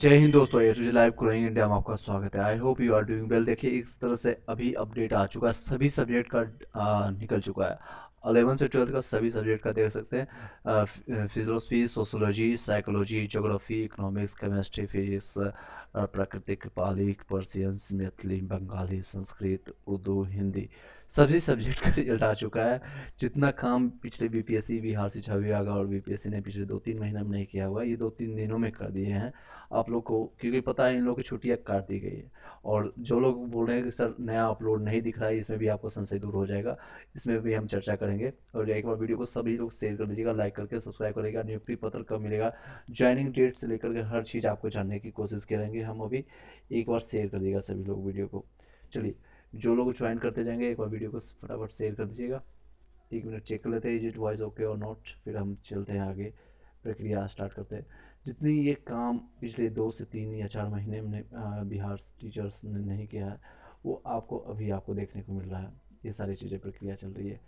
जय हिंद दोस्तों ये टू लाइव कुराइन इंडिया में आपका स्वागत है I hope you are doing well देखिए इस तरह से अभी अपडेट आ चुका है सभी सब्जेक्ट का आ, निकल चुका है अलेवन से ट्वेल्थ का सभी सब्जेक्ट का देख सकते हैं philosophy sociology psychology geography economics chemistry physics प्राकृतिक पाली पर्सियंस मैथिली बंगाली संस्कृत उर्दू हिंदी सभी सब्जेक्ट का रिजल्ट आ चुका है जितना काम पिछले बीपीएससी बिहार शिक्षा विभाग और बीपीएससी ने पिछले दो तीन महीने में नहीं किया हुआ ये दो तीन दिनों में कर दिए हैं आप लोग को क्योंकि पता है इन लोगों की छुट्टियाँ काट दी गई है और जो लोग बोल रहे हैं कि सर नया अपलोड नहीं दिख रहा है इसमें भी आपको संशय दूर हो जाएगा इसमें भी हम चर्चा करेंगे और एक बार वीडियो को सभी लोग शेयर कर दीजिएगा लाइक करके सब्सक्राइब करेगा नियुक्ति पत्र कब मिलेगा ज्वाइनिंग डेट से लेकर के हर चीज़ आपको जानने की कोशिश करेंगे कि हम अभी एक बार शेयर कर दीजिएगा सभी लोग वीडियो को चलिए जो लोग ज्वाइन करते जाएंगे एक बार वीडियो को फटाफट शेयर कर दीजिएगा एक मिनट चेक कर लेते हैं is it voice okay or not फिर हम चलते हैं आगे प्रक्रिया स्टार्ट करते हैं जितनी ये काम पिछले दो से तीन या चार महीने में बिहार टीचर्स ने नहीं किया है वो आपको अभी आपको देखने को मिल रहा है ये सारी चीज़ें प्रक्रिया चल रही है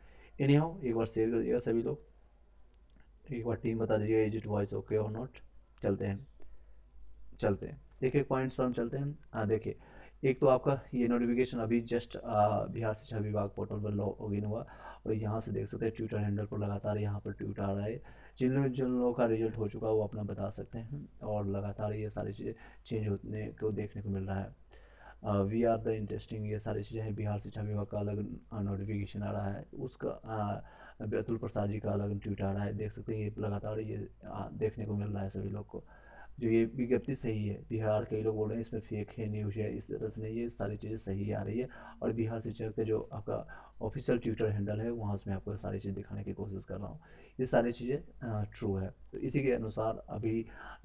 एनी हाउ एक बार शेयर कर दीजिएगा सभी लोग एक बार टीम बता दीजिएगा is it voice okay or not चलते हैं चलते हैं एक एक पॉइंट्स पर हम चलते हैं हाँ देखिए एक तो आपका ये नोटिफिकेशन अभी जस्ट बिहार शिक्षा विभाग पोर्टल पर लॉग इन हुआ और यहाँ से देख सकते हैं ट्विटर हैंडल पर लगातार यहाँ पर ट्वीट आ रहा है जिन जिन लोगों का रिजल्ट हो चुका है वो अपना बता सकते हैं और लगातार ये सारी चीज़ें चेंज होने को देखने को मिल रहा है वी आर द इंटरेस्टिंग ये सारी चीज़ें हैं बिहार शिक्षा विभाग का अलग नोटिफिकेशन आ रहा है उसका अतुल प्रसाद जी का अलग ट्वीट आ रहा है देख सकते हैं ये लगातार ये देखने को मिल रहा है सभी लोग को जो ये विज्ञप्ति सही है बिहार कई लोग बोल रहे हैं इसमें फेक है न्यूज़ है इस तरह से नहीं ये सारी चीज़ें सही आ रही है और बिहार से चलते जो आपका ऑफिशियल ट्विटर हैंडल है वहाँ से मैं आपको सारी चीज़ दिखाने की कोशिश कर रहा हूँ ये सारी चीज़ें ट्रू है तो इसी के अनुसार अभी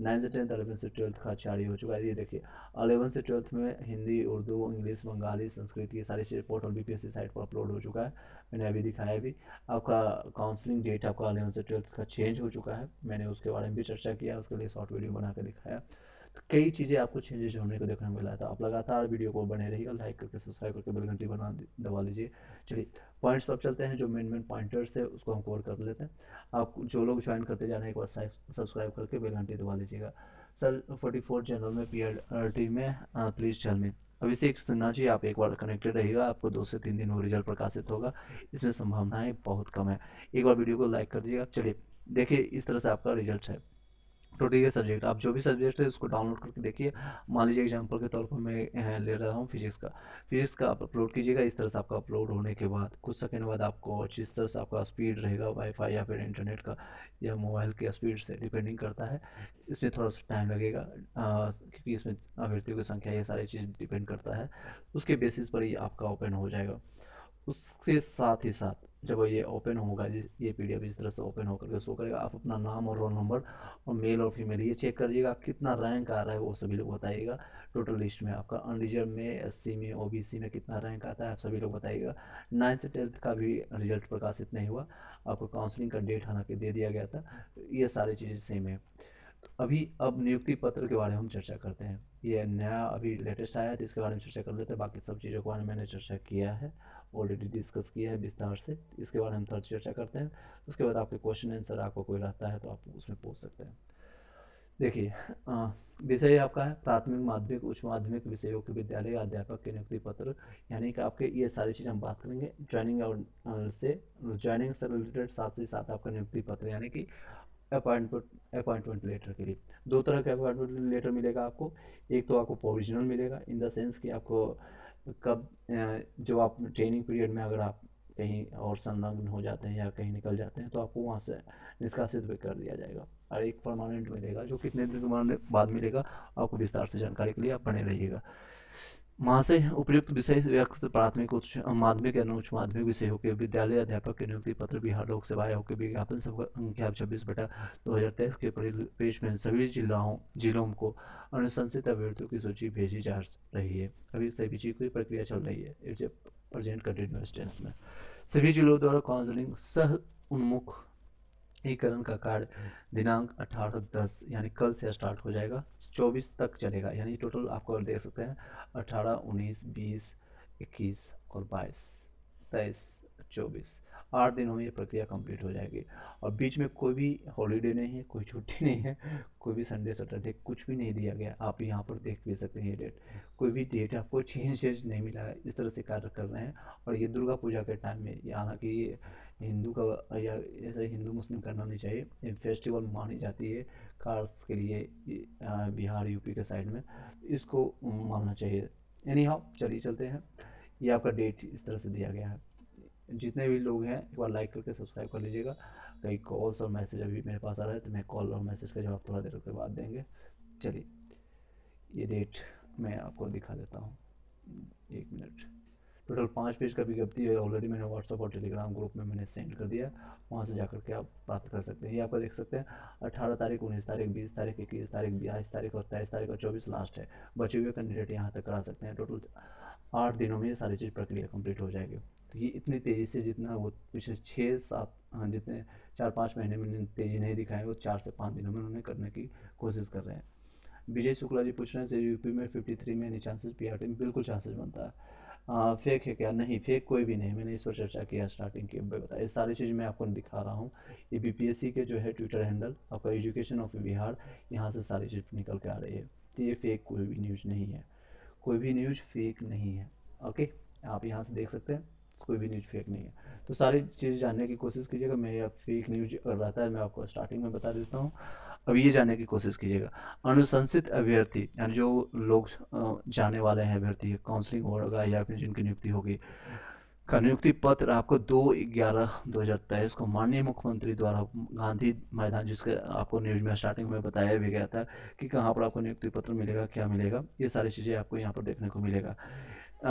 नाइन्थ से टेंथ अलेवन से ट्वेल्थ का चारी हो चुका है ये देखिए अलेवन से ट्वेल्थ में हिंदी उर्दू इंग्लिश बंगाली संस्कृत ये सारी चीज़ें पोर्टल बी पी साइट पर अपलोड हो चुका है मैंने अभी दिखाया भी आपका काउंसलिंग डेट आपका अलेवन से ट्वेल्थ का चेंज हो चुका है मैंने उसके बारे में भी चर्चा किया उसके लिए शॉर्ट वीडियो बना दिखाया कई चीज़ें आपको चेंजेस होने को देखने को मिला था तो आप लगातार वीडियो को बने रहिए लाइक करके सब्सक्राइब करके बेल घंटी बना दबा लीजिए चलिए पॉइंट्स पर चलते हैं जो मेन मेन पॉइंटर्स है उसको हम कवर कर लेते हैं आप जो लोग ज्वाइन करते जाना एक बार सब्सक्राइब करके बेल घंटी दबा लीजिएगा सर फोर्टी फोर चैनल में पी टी में प्लीज़ अभी में अभिषेक सिन्हा जी आप एक बार कनेक्टेड रहिएगा आपको दो से तीन दिन वो रिजल्ट प्रकाशित होगा इसमें संभावनाएं बहुत कम है एक बार वीडियो को लाइक कर दीजिएगा चलिए देखिए इस तरह से आपका रिजल्ट है टोटल ये सब्जेक्ट आप जो भी सब्जेक्ट है उसको डाउनलोड करके देखिए मान लीजिए एग्जाम्पल के तौर पर मैं ले रहा हूँ फिजिक्स का फिजिक्स का आप अपलोड कीजिएगा इस तरह से आपका अपलोड होने के बाद कुछ सेकेंड बाद आपको जिस तरह से आपका स्पीड रहेगा वाईफाई या फिर इंटरनेट का या मोबाइल की स्पीड से डिपेंडिंग करता है इसमें थोड़ा सा टाइम लगेगा आ, क्योंकि इसमें अभ्यर्थियों की संख्या ये सारी चीज़ डिपेंड करता है उसके बेसिस पर ही आपका ओपन हो जाएगा उसके साथ ही साथ जब ये ओपन होगा ये पी इस तरह से ओपन होकर के शो करेगा आप अपना नाम और रोल नंबर और मेल और फीमेल ये चेक करिएगा कितना रैंक आ रहा है वो सभी लोग बताइएगा टोटल लिस्ट में आपका अनरिजर्व में एस में ओबीसी में कितना रैंक आता है आप सभी लोग बताइएगा नाइन्थ से टेंथ का भी रिजल्ट प्रकाशित नहीं हुआ आपको काउंसिलिंग का डेट हालांकि दे दिया गया था तो ये सारी चीज़ें सेम है अभी अब नियुक्ति पत्र के बारे में हम चर्चा करते हैं ये नया अभी लेटेस्ट आया है तो इसके बारे में चर्चा कर लेते हैं बाकी सब चीज़ों के बारे में मैंने चर्चा किया है ऑलरेडी डिस्कस किया है विस्तार से इसके बारे में हम चर्चा करते हैं उसके बाद आपके क्वेश्चन आंसर आपको कोई रहता है तो आप उसमें पूछ सकते हैं देखिए विषय आपका है प्राथमिक माध्यमिक उच्च माध्यमिक विषयों के विद्यालय अध्यापक के नियुक्ति पत्र यानी कि आपके ये सारी चीज़ हम बात करेंगे ज्वाइनिंग से ज्वाइनिंग से रिलेटेड साथ ही साथ आपका नियुक्ति पत्र यानी कि अपॉइंटमेंट अपॉइंटमेंट लेटर के लिए दो तरह का अपॉइंटमेंट लेटर मिलेगा आपको एक तो आपको प्रोविजनल मिलेगा इन द सेंस कि आपको कब जो आप ट्रेनिंग पीरियड में अगर आप कहीं और संलग्न हो जाते हैं या कहीं निकल जाते हैं तो आपको वहाँ से निष्कासित भी कर दिया जाएगा और एक परमानेंट मिलेगा जो कितने दिन बाद मिलेगा आपको विस्तार से जानकारी के लिए आप बने रहिएगा से उपयुक्त विषय व्यक्त प्राथमिक उच्च माध्यमिक एवं उच्च माध्यमिक विषय होकर विद्यालय अध्यापक के नियुक्ति पत्र बिहार लोक सेवा आयोग के विज्ञापन संख्या छब्बीस बटा दो हजार तेईस के पेज में सभी जिलाओं जिलों को अनुशंसित अभ्यर्थियों की सूची भेजी जा रही है अभी सभी चीज की प्रक्रिया चल रही है प्रेजेंट कंटिन्यूस टेंस में सभी जिलों द्वारा काउंसलिंग सह उन्मुख एकीकरण का कार्य दिनांक दस यानी कल से स्टार्ट हो जाएगा 24 तक चलेगा यानी टोटल आपको देख सकते हैं 18, 19, 20, 21 और 22, 23, चौबीस आठ दिनों में ये प्रक्रिया कंप्लीट हो जाएगी और बीच में कोई भी हॉलीडे नहीं है कोई छुट्टी नहीं है कोई भी संडे सैटरडे कुछ भी नहीं दिया गया आप यहाँ पर देख भी सकते हैं ये डेट कोई भी डेट आपको चेंज चेंज नहीं मिला है इस तरह से कार्य कर रहे हैं और ये दुर्गा पूजा के टाइम में यहाँ ये हिंदू का या ऐसे हिंदू मुस्लिम करना नहीं चाहिए ये फेस्टिवल मानी जाती है कार्स के लिए बिहार यूपी के साइड में इसको मानना चाहिए एनी हाउ चलिए चलते हैं ये आपका डेट इस तरह से दिया गया है जितने भी लोग हैं एक बार लाइक करके सब्सक्राइब कर लीजिएगा कई कॉल्स और मैसेज अभी मेरे पास आ रहा है तो मैं कॉल और मैसेज का जवाब थोड़ा देर के बाद देंगे चलिए ये डेट मैं आपको दिखा देता हूँ एक मिनट टोटल पाँच पेज का विज्ञप्ति है ऑलरेडी मैंने व्हाट्सअप और टेलीग्राम ग्रुप में मैंने सेंड कर दिया है वहाँ से जाकर के आप प्राप्त कर सकते हैं ये पर देख सकते हैं अठारह तारीख उन्नीस तारीख बीस तारीख इक्कीस तारीख बयालीस तारीख और तेईस तारीख और चौबीस लास्ट है बचे हुए कैंडिडेट यहाँ तक करा सकते हैं टोटल आठ दिनों में ये सारी चीज़ प्रक्रिया कंप्लीट हो जाएगी तो ये इतनी तेज़ी से जितना वो पिछले छः सात हाँ, जितने चार पाँच महीने में तेज़ी नहीं दिखाई वो चार से पाँच दिनों में उन्होंने करने की कोशिश कर रहे हैं विजय शुक्ला जी पूछ रहे हैं यूपी में 53 में यानी चांसेस पीआरटी में बिल्कुल चांसेस बनता है फेक हाँ, है क्या नहीं फेक कोई भी नहीं मैंने इस पर चर्चा किया स्टार्टिंग की बताया ये सारी चीज़ मैं आपको दिखा रहा हूँ ये बीपीएससी के जो है ट्विटर हैंडल आपका एजुकेशन ऑफ बिहार यहाँ से सारी चीज़ निकल के आ रही है तो ये फेक कोई भी न्यूज़ नहीं है कोई भी न्यूज़ फेक नहीं है ओके आप यहाँ से देख सकते हैं कोई भी न्यूज़ फेक नहीं है तो सारी चीज़ जानने की कोशिश कीजिएगा मैं फेक न्यूज अगर रहता है मैं आपको स्टार्टिंग में बता देता हूँ अब ये जानने की कोशिश कीजिएगा अनुशंसित अभ्यर्थी यानी जो लोग जाने वाले हैं अभ्यर्थी काउंसलिंग होगा या फिर जिनकी नियुक्ति होगी का नियुक्ति पत्र आपको दो ग्यारह दो हज़ार तेईस को माननीय मुख्यमंत्री द्वारा गांधी मैदान जिसके आपको न्यूज में स्टार्टिंग में बताया भी गया था कि कहाँ पर आपको नियुक्ति पत्र मिलेगा क्या मिलेगा ये सारी चीज़ें आपको यहाँ पर देखने को मिलेगा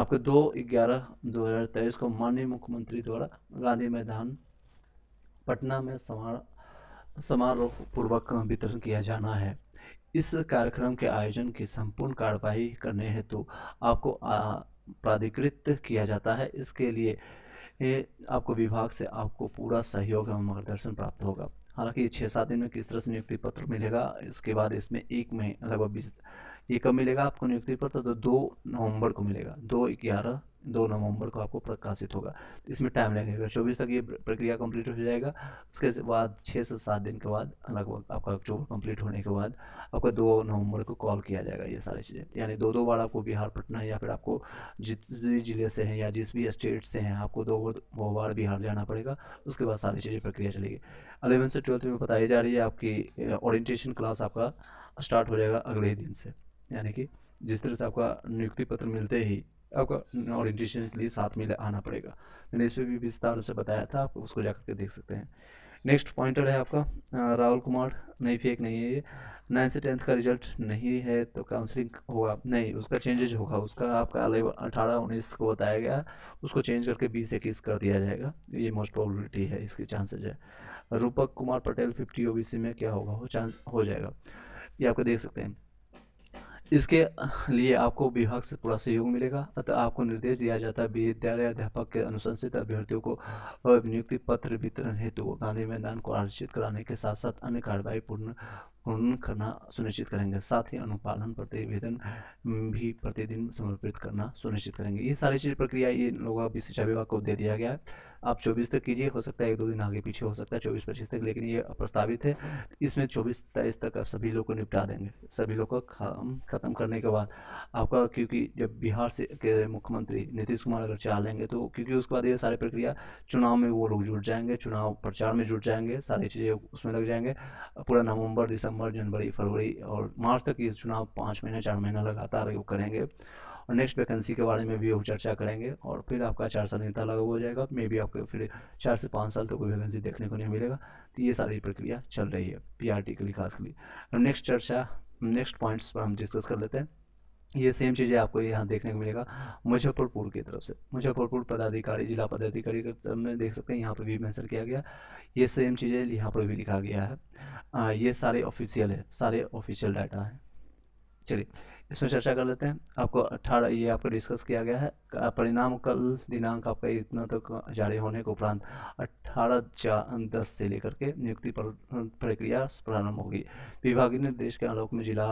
आपको दो ग्यारह दो हज़ार तेईस को माननीय मुख्यमंत्री द्वारा गांधी मैदान पटना में समारोह समारोह पूर्वक वितरण किया जाना है इस कार्यक्रम के आयोजन की संपूर्ण कार्यवाही करने हेतु तो आपको प्राधिकृत किया जाता है इसके लिए आपको विभाग से आपको पूरा सहयोग एवं मार्गदर्शन प्राप्त होगा हालांकि छः सात दिन में किस तरह से नियुक्ति पत्र मिलेगा इसके बाद इसमें एक महीने लगभग बीस ये कब मिलेगा आपको नियुक्ति पत्र तो, तो दो नवंबर को मिलेगा दो ग्यारह दो नवंबर को आपको प्रकाशित होगा तो इसमें टाइम लगेगा चौबीस तक ये प्रक्रिया कंप्लीट हो जाएगा उसके बाद छः से सात दिन के बाद लगभग आपका अक्टूबर कंप्लीट होने के बाद आपका दो नवंबर को कॉल किया जाएगा ये सारी चीज़ें यानी दो दो बार आपको बिहार पटना या फिर आपको जिस भी ज़िले से हैं या जिस भी स्टेट से हैं आपको दो वो बार बिहार जाना पड़ेगा उसके बाद सारी चीज़ें प्रक्रिया चलेगी अलेवन से ट्वेल्थ में बताई जा रही है आपकी ओरिएंटेशन क्लास आपका स्टार्ट हो जाएगा अगले ही दिन से यानी कि जिस तरह से आपका नियुक्ति पत्र मिलते ही आपका ओरिएंटेशन के लिए साथ में आना पड़ेगा मैंने इस पर भी विस्तार से बताया था आप उसको जा करके देख सकते हैं नेक्स्ट पॉइंटर है आपका राहुल कुमार नहीं फेक नहीं है ये नाइन्थ से टेंथ का रिजल्ट नहीं है तो काउंसलिंग होगा नहीं उसका चेंजेज होगा उसका आपका अलेवन अठारह उन्नीस को बताया गया उसको चेंज करके बीस इक्कीस कर दिया जाएगा ये मोस्ट प्रोबेबिलिटी है इसके चांसेज है रूपक कुमार पटेल फिफ्टी ओ में क्या होगा वो चांस हो जाएगा ये आपको देख सकते हैं इसके लिए आपको विभाग से पूरा सहयोग मिलेगा अतः आपको निर्देश दिया जाता है विद्यालय अध्यापक के अनुशंसित अभ्यर्थियों को नियुक्ति पत्र वितरण हेतु गांधी मैदान को आरक्षित कराने के साथ साथ अन्य कार्रवाई पूर्ण पूर्ण करना सुनिश्चित करेंगे साथ ही अनुपालन प्रतिवेदन भी प्रतिदिन समर्पित करना सुनिश्चित करेंगे ये सारी चीज़ प्रक्रिया ये लोगों भी शिक्षा विभाग को दे दिया गया है आप चौबीस तक कीजिए हो सकता है एक दो दिन आगे पीछे हो सकता है चौबीस पच्चीस तक लेकिन ये प्रस्तावित है इसमें चौबीस तेईस तक आप सभी लोग को निपटा देंगे सभी लोग को ख़त्म करने के बाद आपका क्योंकि जब बिहार से के मुख्यमंत्री नीतीश कुमार अगर चाह लेंगे तो क्योंकि उसके बाद ये सारी प्रक्रिया चुनाव में वो लोग जुट जाएंगे चुनाव प्रचार में जुट जाएंगे सारी चीज़ें उसमें लग जाएंगे पूरा नवम्बर दिसंबर दिसंबर जनवरी फरवरी और मार्च तक ये चुनाव पाँच महीने चार महीना लगातार वो करेंगे और नेक्स्ट वैकेंसी के बारे में भी वो चर्चा करेंगे और फिर आपका चार साल नेता लगा हो जाएगा मे बी आपको फिर चार से पाँच साल तक तो कोई वैकेंसी देखने को नहीं मिलेगा तो ये सारी प्रक्रिया चल रही है पी के लिए खास के लिए नेक्स्ट चर्चा नेक्स्ट पॉइंट्स पर हम डिस्कस कर लेते हैं ये सेम चीज़ें आपको यहाँ देखने को मिलेगा मुजफ्फरपुर की तरफ से मुजफ्फरपुर पदाधिकारी जिला पदाधिकारी की तरफ में देख सकते हैं यहाँ पर भी मैंसन किया गया ये सेम चीज़ें यहाँ पर भी लिखा गया है आ, ये सारे ऑफिशियल है सारे ऑफिशियल डाटा है चलिए इसमें चर्चा कर लेते हैं आपको अठारह ये आपको डिस्कस किया गया है परिणाम कल दिनांक आपका इतना तक जारी होने के उपरांत अट्ठारह दस से लेकर के नियुक्ति पर, प्रक्रिया प्रारंभ होगी विभागीय निर्देश के आलोक में जिला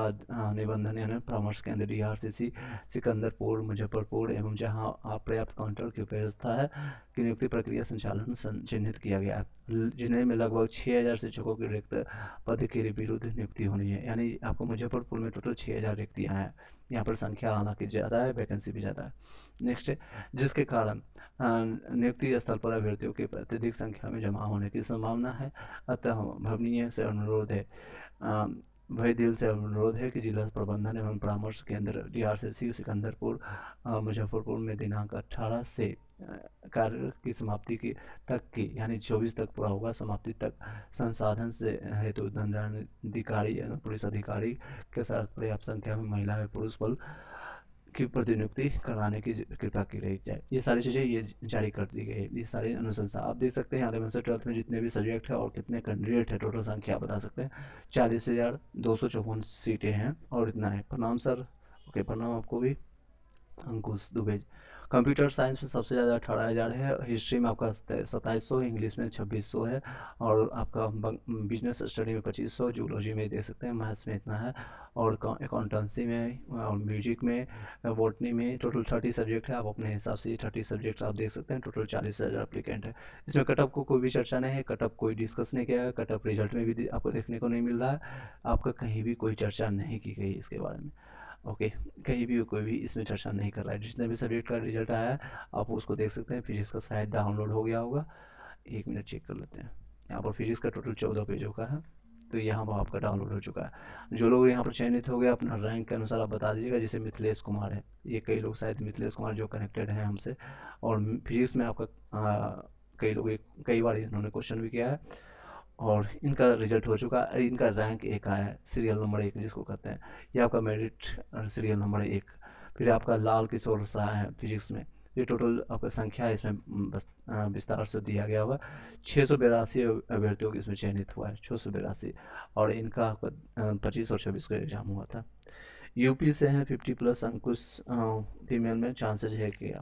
निबंधन यानी परामर्श केंद्र D R C C Sikandarpur Muzaffarpur एवं जहाँ अपर्याप्त काउंटर की व्यवस्था है की नियुक्ति प्रक्रिया संचालन चिन्हित किया गया है जिन्हें में लगभग छः हज़ार शिक्षकों के रिक्त पद के विरुद्ध नियुक्ति होनी है यानी आपको मुजफ्फरपुर में टोटल छः हज़ार रिक्तियाँ हैं है यहाँ पर संख्या हालांकि ज़्यादा है वैकेंसी भी ज़्यादा है नेक्स्ट है जिसके कारण नियुक्ति स्थल पर अभ्यर्थियों की अत्यधिक संख्या में जमा होने की संभावना है अतः भवनीय से अनुरोध है भय दिल से अनुरोध है कि जिला प्रबंधन एवं परामर्श केंद्र D R C Sikandarpur Muzaffarpur में दिनांक अट्ठारह से कार्य की समाप्ति की तक की यानी 24 तक पूरा होगा समाप्ति तक संसाधन से हेतु दंडाधिकारी पुलिस अधिकारी के साथ पर्याप्त संख्या में महिला एवं पुरुष बल की प्रतिनियुक्ति कराने की कृपा की रही जाए ये सारी चीज़ें ये जारी कर दी गई ये सारी अनुशंसा आप देख सकते हैं अलेवन से ट्वेल्थ में जितने भी सब्जेक्ट है और कितने कैंडिडेट है टोटल संख्या बता सकते हैं चालीस हज़ार दो सौ चौवन सीटें हैं और इतना है प्रणाम सर ओके प्रणाम आपको भी अंकुश दुबे कंप्यूटर साइंस में सबसे ज़्यादा अठारह हज़ार है हिस्ट्री में आपका सत्ताईस सौ इंग्लिश में छब्बीस सौ है और आपका बिजनेस स्टडी में पच्चीस सौ जूलॉजी में देख सकते हैं मैथ्स में इतना है और अकाउंटेंसी में और म्यूजिक में वोटनी में टोटल थर्टी सब्जेक्ट है आप अपने हिसाब से थर्टी सब्जेक्ट आप देख सकते हैं टोटल चालीस हज़ार अप्लीकेंट है इसमें कटअप को कोई भी चर्चा नहीं है कटअप कोई डिस्कस नहीं किया है कटअप रिजल्ट में भी आपको देखने को नहीं मिल रहा है आपका कहीं भी कोई चर्चा नहीं की गई इसके बारे में ओके कहीं भी कोई भी इसमें चर्चा नहीं कर रहा है जितने भी सब्जेक्ट का रिजल्ट आया है आप उसको देख सकते हैं फिजिक्स का शायद डाउनलोड हो गया होगा एक मिनट चेक कर लेते हैं यहाँ पर फिजिक्स का टोटल चौदह पेजों का है तो यहाँ पर आपका डाउनलोड हो चुका है जो लोग यहाँ पर चयनित हो गए अपना रैंक के अनुसार आप बता दीजिएगा जैसे मिथिलेश कुमार है ये कई लोग शायद मिथिलेश कुमार जो कनेक्टेड हैं हमसे और फिजिक्स में आपका आ, कई लोग कई बार इन्होंने क्वेश्चन भी किया है और हाँ। इनका रिजल्ट हो चुका है इनका रैंक एक आया है सीरियल नंबर एक जिसको कहते हैं ये आपका मेरिट सीरियल नंबर एक फिर आपका लाल किशोर शाह है फिजिक्स में ये टोटल आपका संख्या है इसमें विस्तार से दिया गया हुआ छः सौ बिरासी अभ्यर्थियों को इसमें चयनित हुआ है छः सौ बिरासी और इनका आपका पच्चीस और छब्बीस का एग्ज़ाम हुआ था यूपी से हैं फिफ्टी प्लस अंकुश फीमेल में चांसेज है कि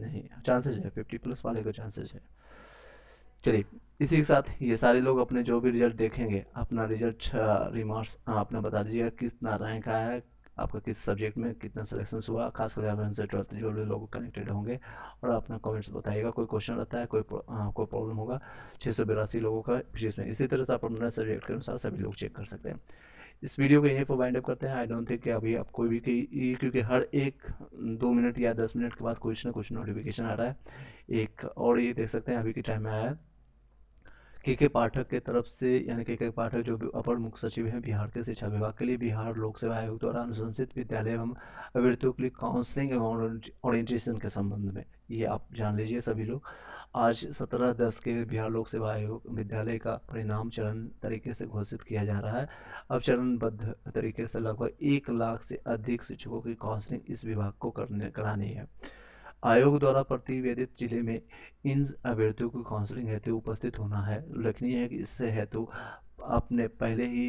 नहीं चांसेज है फिफ्टी प्लस वाले का चांसेज है चलिए इसी के साथ ये सारे लोग अपने जो भी रिजल्ट देखेंगे अपना रिजल्ट रिमार्क्स आपने बता दीजिएगा कितना रैंक आया है आपका किस सब्जेक्ट में कितना सिलेक्शन हुआ खासकर इलेवन से ट्वेल्थ जो भी लोग कनेक्टेड होंगे और अपना कमेंट्स बताइएगा कोई क्वेश्चन रहता है कोई आपको प्रॉब्लम होगा छः सौ बिरासी लोगों का जिसमें में इसी तरह से आप अपना सब्जेक्ट के अनुसार सभी लोग चेक कर सकते हैं इस वीडियो को यहीं पर वाइंड अप करते हैं आई डोंट थिंक कि अभी आप कोई भी की क्योंकि हर एक दो मिनट या दस मिनट के बाद कुछ ना कुछ नोटिफिकेशन आ रहा है एक और ये देख सकते हैं अभी के टाइम में आया है के के पाठक के तरफ से यानी के के पाठक जो अपर मुख्य सचिव हैं बिहार के शिक्षा विभाग के लिए बिहार लोक सेवा आयोग द्वारा अनुशंसित विद्यालय एवं अभ्यर्थियों के लिए काउंसलिंग एवं ओरिएंटेशन के संबंध में ये आप जान लीजिए सभी लोग आज सत्रह दस के बिहार लोक सेवा आयोग विद्यालय का परिणाम चरण तरीके से घोषित किया जा रहा है अब चरणबद्ध तरीके से लगभग एक लाख से अधिक शिक्षकों की काउंसलिंग इस विभाग को करने करानी है आयोग द्वारा प्रतिवेदित जिले में इन अभ्यर्थियों को काउंसलिंग हेतु उपस्थित होना है उल्लेखनीय है कि इससे हेतु आपने पहले ही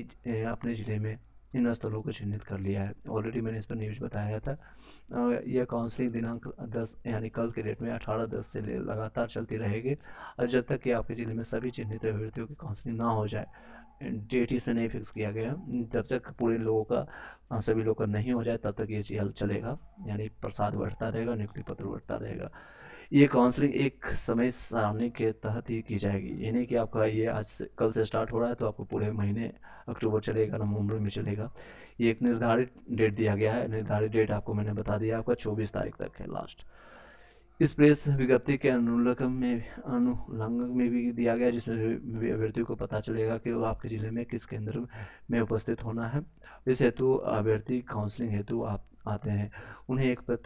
अपने ज़िले में इन स्थलों को चिन्हित कर लिया है ऑलरेडी मैंने इस पर न्यूज बताया था यह काउंसलिंग दिनांक 10 यानी कल के डेट में 18 10 से लगातार चलती रहेगी और जब तक कि आपके ज़िले में सभी चिन्हित अभ्यर्थियों की काउंसलिंग ना हो जाए डेट इसमें नहीं फिक्स किया गया जब तक पूरे लोगों का हाँ, सभी लोग का नहीं हो जाए तब तक ये चीज़ हल चलेगा यानी प्रसाद बढ़ता रहेगा नियुक्ति पत्र बढ़ता रहेगा ये काउंसलिंग एक समय सारणी के तहत ही की जाएगी यानी कि आपका ये आज से कल से स्टार्ट हो रहा है तो आपको पूरे महीने अक्टूबर चलेगा नवंबर में चलेगा ये एक निर्धारित डेट दिया गया है निर्धारित डेट आपको मैंने बता दिया आपका चौबीस तारीख तक है लास्ट इस प्रेस विज्ञप्ति के अनुलंघन में अनुलंघन में भी दिया गया जिसमें अभ्यर्थियों को पता चलेगा कि वो आपके जिले में किस केंद्र में उपस्थित होना है इस हेतु अभ्यर्थी काउंसलिंग हेतु आप आते हैं उन्हें एक पत्र